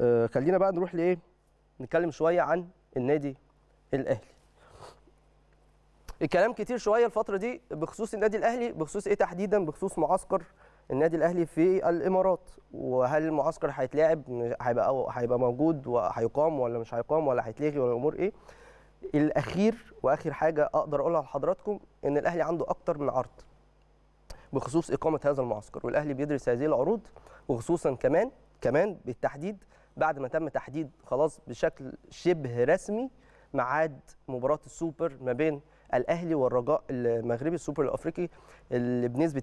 آه، خلينا بقى نروح لايه نتكلم شويه عن النادي الاهلي الكلام كتير شويه الفتره دي بخصوص النادي الاهلي بخصوص ايه تحديدا بخصوص معسكر النادي الاهلي في الامارات وهل المعسكر هيتلعب هيبقى هيبقى موجود وهيقام ولا مش هيقام ولا هيتلغي ولا الامور ايه الاخير واخر حاجه اقدر اقولها لحضراتكم ان الاهلي عنده اكتر من عرض بخصوص اقامه هذا المعسكر والاهلي بيدرس هذه العروض وخصوصا كمان كمان بالتحديد بعد ما تم تحديد خلاص بشكل شبه رسمي ميعاد مباراه السوبر ما بين الاهلي والرجاء المغربي السوبر الافريقي اللي بنسبه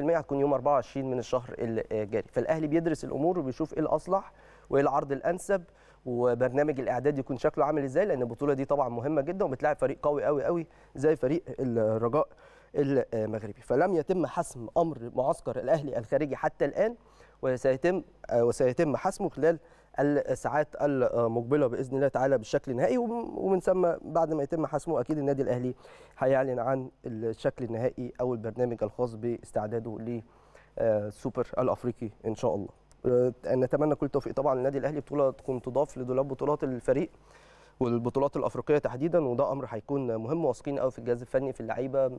99% هتكون يوم 24 من الشهر الجاري فالاهلي بيدرس الامور وبيشوف ايه الاصلح وايه العرض الانسب وبرنامج الاعداد يكون شكله عامل ازاي لان البطوله دي طبعا مهمه جدا وبتلاعب فريق قوي قوي قوي زي فريق الرجاء المغربي فلم يتم حسم امر معسكر الاهلي الخارجي حتى الان وسيتم وسيتم حسمه خلال الساعات المقبله باذن الله تعالى بالشكل النهائي ومن ثم بعد ما يتم حسمه اكيد النادي الاهلي هيعلن عن الشكل النهائي او البرنامج الخاص باستعداده للسوبر آه، الافريقي ان شاء الله. آه، نتمنى كل التوفيق طبعا للنادي الاهلي بطوله تكون تضاف لدولاب بطولات الفريق والبطولات الافريقيه تحديدا وده امر هيكون مهم واثقين قوي في الجهاز الفني في اللعيبه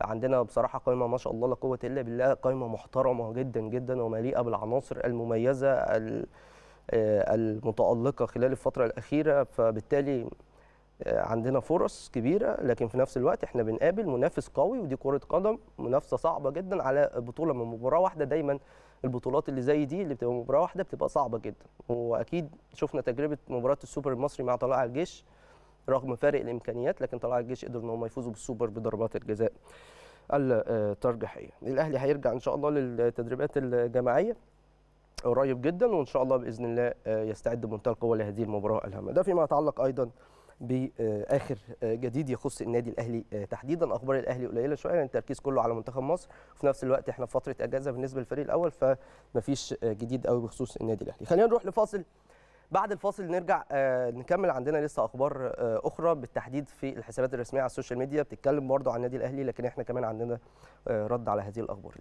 عندنا بصراحه قائمه ما شاء الله لا قوه الا بالله قائمه محترمه جدا جدا ومليئه بالعناصر المميزه آه، المتألقة خلال الفترة الأخيرة فبالتالي آه، عندنا فرص كبيرة لكن في نفس الوقت احنا بنقابل منافس قوي ودي كرة قدم منافسة صعبة جدا على بطولة من مباراة واحدة دايما البطولات اللي زي دي اللي بتبقى مباراة واحدة بتبقى صعبة جدا واكيد شفنا تجربة مباراة السوبر المصري مع طلائع الجيش رغم فارق الامكانيات لكن طلائع الجيش قدر ان هم يفوزوا بالسوبر بضربات الجزاء الترجيحية الاهلي هيرجع ان شاء الله للتدريبات الجماعية قريب جدا وان شاء الله باذن الله آه، يستعد بمنتهى القوه لهذه المباراه الهامه ده فيما يتعلق ايضا باخر آه، جديد يخص النادي الاهلي آه، تحديدا اخبار الاهلي قليله شويه لان يعني التركيز كله على منتخب مصر وفي نفس الوقت احنا في فتره اجازه بالنسبه للفريق الاول فمفيش جديد قوي بخصوص النادي الاهلي خلينا نروح لفاصل بعد الفاصل نرجع نكمل عندنا لسه اخبار اخرى بالتحديد في الحسابات الرسميه على السوشيال ميديا بتتكلم برضه عن النادي الاهلي لكن احنا كمان عندنا رد على هذه الاخبار